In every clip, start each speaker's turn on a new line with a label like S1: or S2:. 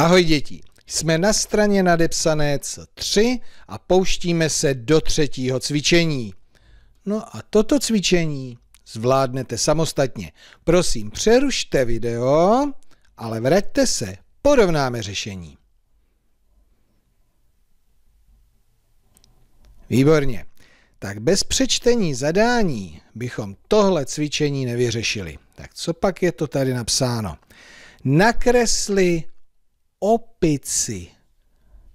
S1: Ahoj děti, jsme na straně nadepsané C3 a pouštíme se do třetího cvičení. No a toto cvičení zvládnete samostatně. Prosím, přerušte video, ale vraťte se, porovnáme řešení. Výborně. Tak bez přečtení zadání bychom tohle cvičení nevyřešili. Tak co pak je to tady napsáno? Nakresli opici.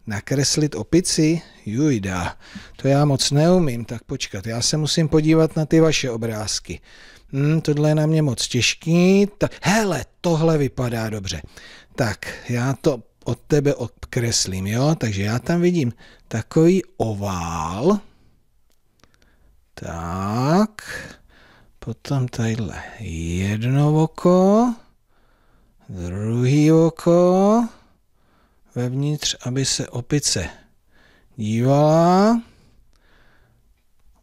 S1: Nakreslit opici? Jujda, to já moc neumím, tak počkat, já se musím podívat na ty vaše obrázky. Hmm, tohle je na mě moc těžký. Ta, hele, tohle vypadá dobře. Tak, já to od tebe odkreslím, jo? Takže já tam vidím takový ovál. Tak, potom tadyhle jedno oko, druhý oko, vevnitř, aby se opice dívala.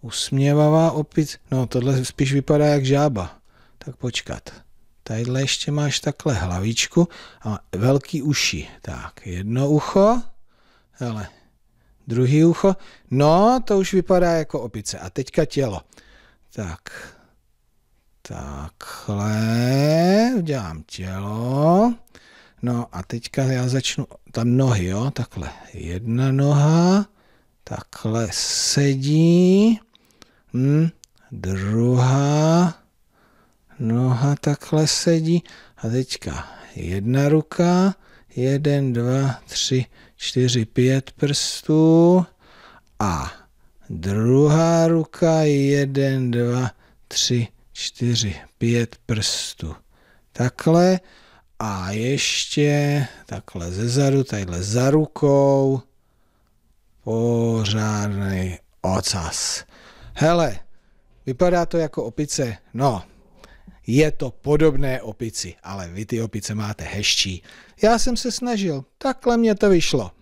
S1: Usměvavá opice. No, tohle spíš vypadá jak žába. Tak počkat. Tadyhle ještě máš takhle hlavičku a velký uši. Tak, jedno ucho. Hele, druhý ucho. No, to už vypadá jako opice. A teďka tělo. Tak, takhle. Udělám tělo. No a teďka já začnu, tam nohy, jo, takhle. Jedna noha, takhle sedí, hm, druhá noha takhle sedí a teďka jedna ruka, jeden, dva, tři, čtyři, pět prstů a druhá ruka, jeden, dva, tři, čtyři, pět prstů. Takhle a ještě takhle zadu, tadyhle za rukou. Pořádný ocas. Hele, vypadá to jako opice. No, je to podobné opici, ale vy ty opice máte hezčí. Já jsem se snažil, takhle mě to vyšlo.